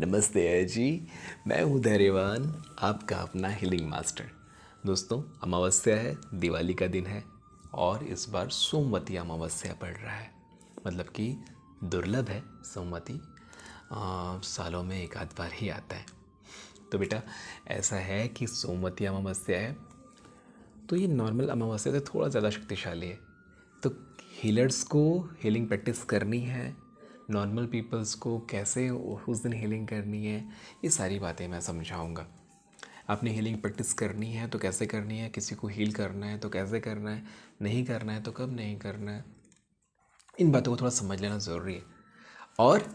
नमस्ते जी मैं हूँ धैर्यवान आपका अपना हीलिंग मास्टर दोस्तों अमावस्या है दिवाली का दिन है और इस बार सोमवती अमावस्या पड़ रहा है मतलब कि दुर्लभ है सोमवती सालों में एक आध बार ही आता है तो बेटा ऐसा है कि सोमवती अमावस्या है तो ये नॉर्मल अमावस्या से थोड़ा ज़्यादा शक्तिशाली है तो हीलर्स को हीलिंग प्रैक्टिस करनी है नॉर्मल पीपल्स को कैसे उस दिन हीलिंग करनी है ये सारी बातें मैं समझाऊँगा आपने हीलिंग प्रैक्टिस करनी है तो कैसे करनी है किसी को हील करना है तो कैसे करना है नहीं करना है तो कब नहीं करना है इन बातों को थोड़ा समझ लेना ज़रूरी है और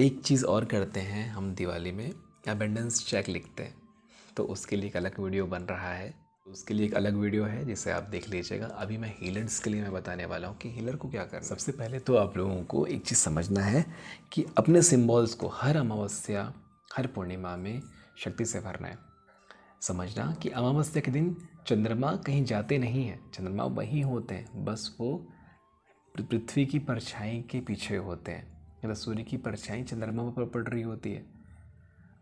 एक चीज़ और करते हैं हम दिवाली में अबेंडेंस चेक लिखते हैं तो उसके लिए एक अलग वीडियो बन रहा है तो उसके लिए एक अलग वीडियो है जिसे आप देख लीजिएगा अभी मैं हीलर्स के लिए मैं बताने वाला हूँ कि हीलर को क्या करना सबसे पहले तो आप लोगों को एक चीज़ समझना है कि अपने सिम्बॉल्स को हर अमावस्या हर पूर्णिमा में शक्ति से भरना है समझना कि अमावस्या के दिन चंद्रमा कहीं जाते नहीं हैं चंद्रमा वहीं होते हैं बस वो पृथ्वी की परछाई के पीछे होते हैं मतलब सूर्य की परछाई चंद्रमा पर पड़ रही होती है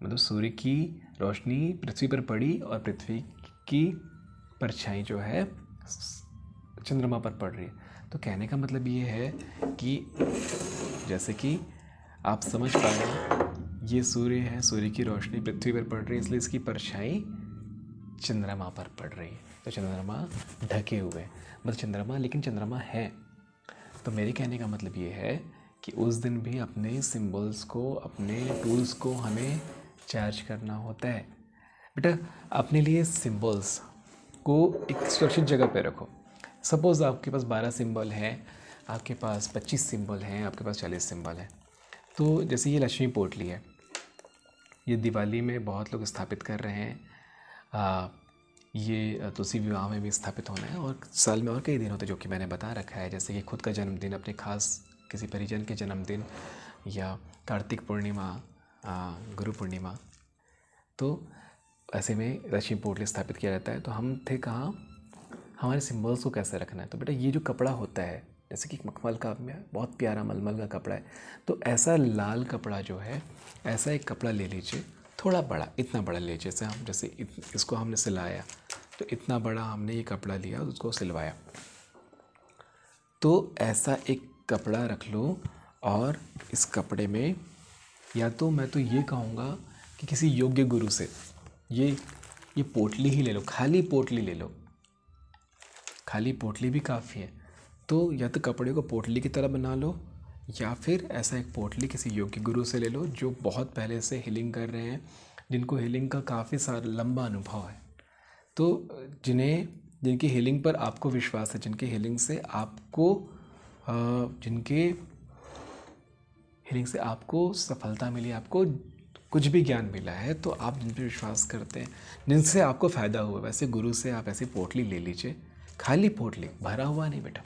मतलब सूर्य की रोशनी पृथ्वी पर पड़ी और पृथ्वी की परछाई जो है चंद्रमा पर पड़ रही है तो कहने का मतलब ये है कि जैसे कि आप समझ पा रहे हैं ये सूर्य है सूर्य की रोशनी पृथ्वी पर पड़ रही है इसलिए इसकी परछाई चंद्रमा पर पड़ रही है तो चंद्रमा ढके हुए मतलब चंद्रमा लेकिन चंद्रमा है तो मेरे कहने का मतलब ये है कि उस दिन भी अपने सिंबल्स को अपने टूल्स को हमें चार्ज करना होता है बेटा अपने लिए सिंबल्स को एक सुरक्षित जगह पर रखो सपोज़ आपके पास बारह सिंबल हैं आपके पास पच्चीस सिंबल हैं आपके पास चालीस सिंबल हैं तो जैसे ये लक्ष्मी पोटली है ये दिवाली में बहुत लोग स्थापित कर रहे हैं आ, ये तुलसी विवाह में भी स्थापित होना है और साल में और कई दिन होते हैं जो कि मैंने बता रखा है जैसे कि खुद का जन्मदिन अपने खास किसी परिजन के जन्मदिन या कार्तिक पूर्णिमा गुरु पूर्णिमा तो ऐसे में रशियन पोर्टली स्थापित किया जाता है तो हम थे कहाँ हमारे सिम्बल्स को कैसे रखना है तो बेटा ये जो कपड़ा होता है जैसे कि मखमल का बहुत प्यारा मलमल का कपड़ा है तो ऐसा लाल कपड़ा जो है ऐसा एक कपड़ा ले लीजिए थोड़ा बड़ा इतना बड़ा ले जैसे हम जैसे इत, इसको हमने सिलाया तो इतना बड़ा हमने ये कपड़ा लिया और उसको सिलवाया तो ऐसा एक कपड़ा रख लो और इस कपड़े में या तो मैं तो ये कहूँगा कि किसी योग्य गुरु से ये ये पोटली ही ले लो खाली पोटली ले लो खाली पोटली भी काफ़ी है तो या तो कपड़े को पोटली की तरह बना लो या फिर ऐसा एक पोटली किसी योग्य गुरु से ले लो जो बहुत पहले से हीलिंग कर रहे हैं जिनको हीलिंग का काफ़ी सारा लंबा अनुभव है तो जिन्हें जिनकी हीलिंग पर आपको विश्वास है जिनके हीलिंग से आपको जिनके हीलिंग से आपको सफलता मिली आपको कुछ भी ज्ञान मिला है तो आप जिन पर विश्वास करते हैं जिनसे आपको फ़ायदा हुआ वैसे गुरु से आप ऐसी पोटली ले लीजिए खाली पोटली भरा हुआ नहीं बेटा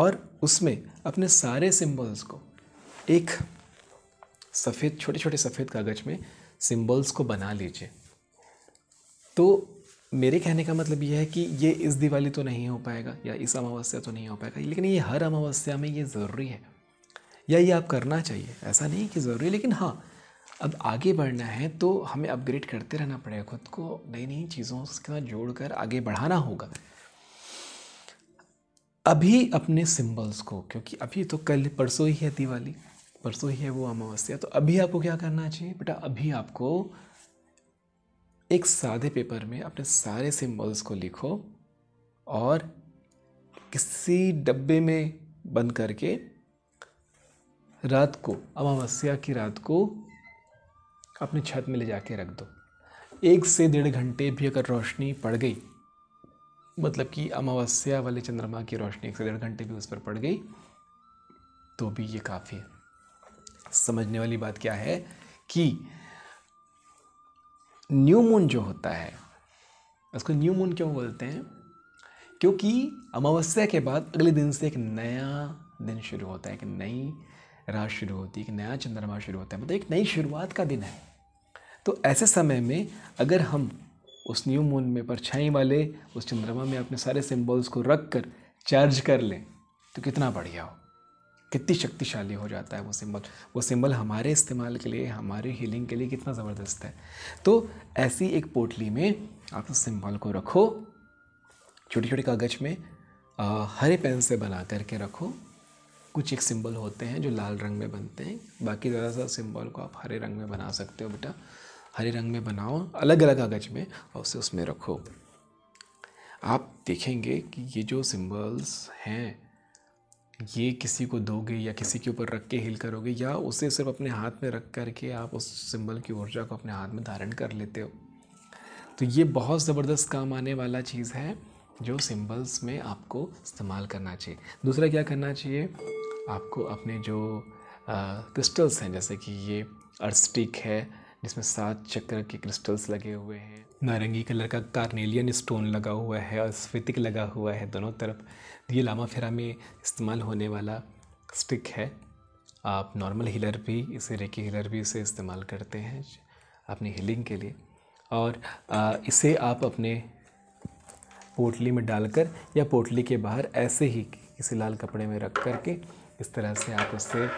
और उसमें अपने सारे सिंबल्स को एक सफ़ेद छोटे छोटे सफ़ेद कागज़ में सिंबल्स को बना लीजिए तो मेरे कहने का मतलब यह है कि ये इस दिवाली तो नहीं हो पाएगा या इस अमावस्या तो नहीं हो पाएगा लेकिन ये हर अमावस्या में ये ज़रूरी है या ये आप करना चाहिए ऐसा नहीं कि ज़रूरी लेकिन हाँ अब आगे बढ़ना है तो हमें अपग्रेड करते रहना पड़ेगा खुद को नई नई चीज़ों के साथ जोड़ कर आगे बढ़ाना होगा अभी अपने सिंबल्स को क्योंकि अभी तो कल परसों ही है दिवाली परसों ही है वो अमावस्या तो अभी आपको क्या करना चाहिए बेटा अभी आपको एक सादे पेपर में अपने सारे सिंबल्स को लिखो और किसी डब्बे में बंद करके रात को अमावस्या की रात को अपनी छत में ले जाके रख दो एक से डेढ़ घंटे भी अगर रोशनी पड़ गई मतलब कि अमावस्या वाले चंद्रमा की रोशनी एक से डेढ़ घंटे भी उस पर पड़ गई तो भी ये काफ़ी है समझने वाली बात क्या है कि न्यू मून जो होता है उसको न्यू मून क्यों बोलते हैं क्योंकि अमावस्या के बाद अगले दिन से एक नया दिन शुरू होता है एक नई रात शुरू होती है एक नया चंद्रमा शुरू होता है मतलब एक नई शुरुआत का दिन है तो ऐसे समय में अगर हम उस न्यू मून में परछाई वाले उस चंद्रमा में अपने सारे सिंबल्स को रख कर चार्ज कर लें तो कितना बढ़िया हो कितनी शक्तिशाली हो जाता है वो सिंबल वो सिंबल हमारे इस्तेमाल के लिए हमारे हीलिंग के लिए कितना ज़बरदस्त है तो ऐसी एक पोटली में आप उस सिंबल को रखो छोटे छोटे कागज में आ, हरे पेन से बना करके रखो कुछ एक सिंबल होते हैं जो लाल रंग में बनते हैं बाकी ज़्यादा सा सिंबल को आप हरे रंग में बना सकते हो बेटा हरे रंग में बनाओ अलग अलग कागज में और उसे उसमें रखो आप देखेंगे कि ये जो सिंबल्स हैं ये किसी को दोगे या किसी के ऊपर रख के हिल करोगे या उसे सिर्फ अपने हाथ में रख करके आप उस सिंबल की ऊर्जा को अपने हाथ में धारण कर लेते हो तो ये बहुत ज़बरदस्त काम आने वाला चीज़ है जो सिंबल्स में आपको इस्तेमाल करना चाहिए दूसरा क्या करना चाहिए आपको अपने जो क्रिस्टल्स हैं जैसे कि ये अर्स्टिक है जिसमें सात चक्र के क्रिस्टल्स लगे हुए हैं नारंगी कलर का कार्नेलियन स्टोन लगा हुआ है और स्फितिक लगा हुआ है दोनों तरफ ये लामा फेरा में इस्तेमाल होने वाला स्टिक है आप नॉर्मल हीलर भी इसे रेकी हीलर भी इसे इस्तेमाल करते हैं अपनी हीलिंग के लिए और इसे आप अपने पोटली में डालकर या पोटली के बाहर ऐसे ही किसी लाल कपड़े में रख कर के इस तरह से आप उससे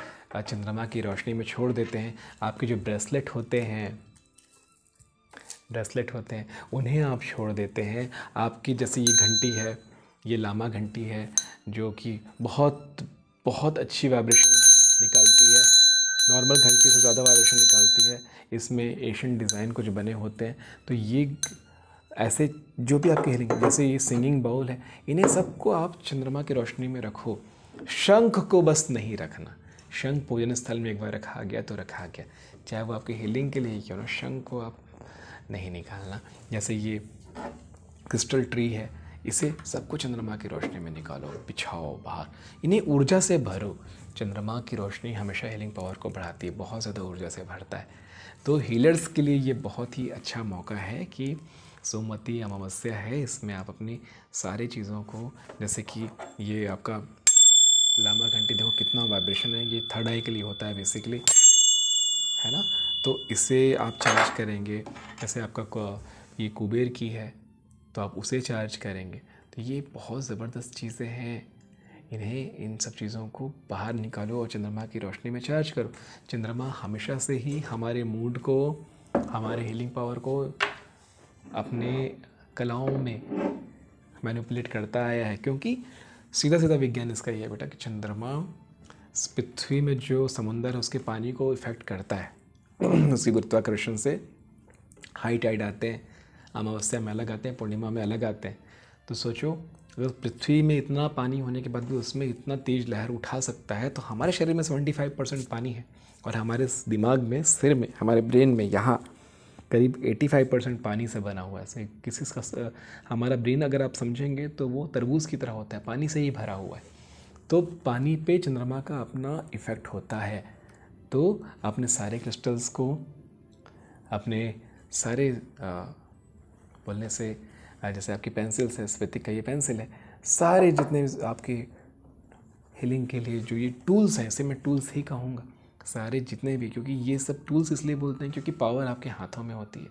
चंद्रमा की रोशनी में छोड़ देते हैं आपके जो ब्रेसलेट होते हैं ब्रेसलेट होते हैं उन्हें आप छोड़ देते हैं आपकी जैसे ये घंटी है ये लामा घंटी है जो कि बहुत बहुत अच्छी वाइब्रेशन निकालती है नॉर्मल घंटी से ज़्यादा वाइब्रेशन निकालती है इसमें एशियन डिज़ाइन कुछ बने होते हैं तो ये ऐसे जो भी आप कह रही जैसे ये सिंगिंग बाउल है इन्हें सबको आप चंद्रमा की रोशनी में रखो शंख को बस नहीं रखना शंख पूजन स्थल में एक बार रखा गया तो रखा गया चाहे वो आपकी हीलिंग के लिए ही क्यों ना शंख को आप नहीं निकालना जैसे ये क्रिस्टल ट्री है इसे सबको चंद्रमा की रोशनी में निकालो बिछाओ बाहर इन्हें ऊर्जा से भरो चंद्रमा की रोशनी हमेशा हीलिंग पावर को बढ़ाती है बहुत ज़्यादा ऊर्जा से भरता है तो हीलर्स के लिए ये बहुत ही अच्छा मौका है कि सोमवती अमावस्या है इसमें आप अपनी सारी चीज़ों को जैसे कि ये आपका ऑपरेशन है ये थर्ड आई के लिए होता है बेसिकली है ना तो इसे आप चार्ज करेंगे जैसे आपका ये कुबेर की है तो आप उसे चार्ज करेंगे तो ये बहुत ज़बरदस्त चीज़ें हैं इन्हें इन सब चीज़ों को बाहर निकालो और चंद्रमा की रोशनी में चार्ज करो चंद्रमा हमेशा से ही हमारे मूड को हमारे हीलिंग पावर को अपने कलाओं में मैनिपुलेट करता आया है क्योंकि सीधा सीधा विज्ञान इसका ये है बेटा कि चंद्रमा पृथ्वी में जो समुंदर है उसके पानी को इफ़ेक्ट करता है उसकी गुरुत्वाकर्षण से हाई टाइड आते हैं अमावस्या में अलग आते हैं पूर्णिमा में अलग आते हैं तो सोचो अगर पृथ्वी में इतना पानी होने के बाद भी उसमें इतना तेज़ लहर उठा सकता है तो हमारे शरीर में सेवेंटी फाइव परसेंट पानी है और हमारे दिमाग में सिर में हमारे ब्रेन में यहाँ करीब एटी फाइव परसेंट पानी से बना हुआ है किसी का हमारा ब्रेन अगर आप समझेंगे तो वो तरबूज की तरह होता है पानी से ही भरा हुआ है तो पानी पे चंद्रमा का अपना इफ़ेक्ट होता है तो अपने सारे क्रिस्टल्स को अपने सारे आ, बोलने से जैसे आपकी पेंसिल्स है स्वेतिक का ये पेंसिल है सारे जितने आपके हीलिंग के लिए जो ये टूल्स हैं इसे मैं टूल्स ही कहूँगा सारे जितने भी क्योंकि ये सब टूल्स इसलिए बोलते हैं क्योंकि पावर आपके हाथों में होती है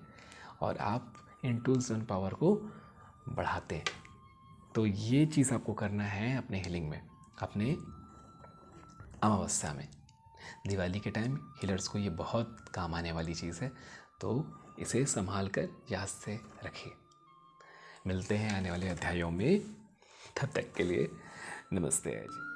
और आप इन टूल्स उन पावर को बढ़ाते हैं तो ये चीज़ आपको करना है अपने हीलिंग में अपने अमावस्या में दिवाली के टाइम हिलर्स को ये बहुत काम आने वाली चीज़ है तो इसे संभाल कर याद से रखिए मिलते हैं आने वाले अध्यायों में तब तक के लिए नमस्ते जी